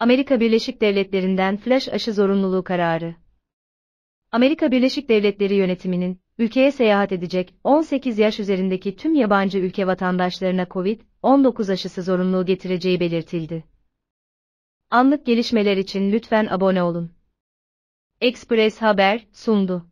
Amerika Birleşik Devletleri'nden flash aşı zorunluluğu kararı. Amerika Birleşik Devletleri yönetiminin, ülkeye seyahat edecek 18 yaş üzerindeki tüm yabancı ülke vatandaşlarına COVID-19 aşısı zorunluluğu getireceği belirtildi. Anlık gelişmeler için lütfen abone olun. Express Haber sundu.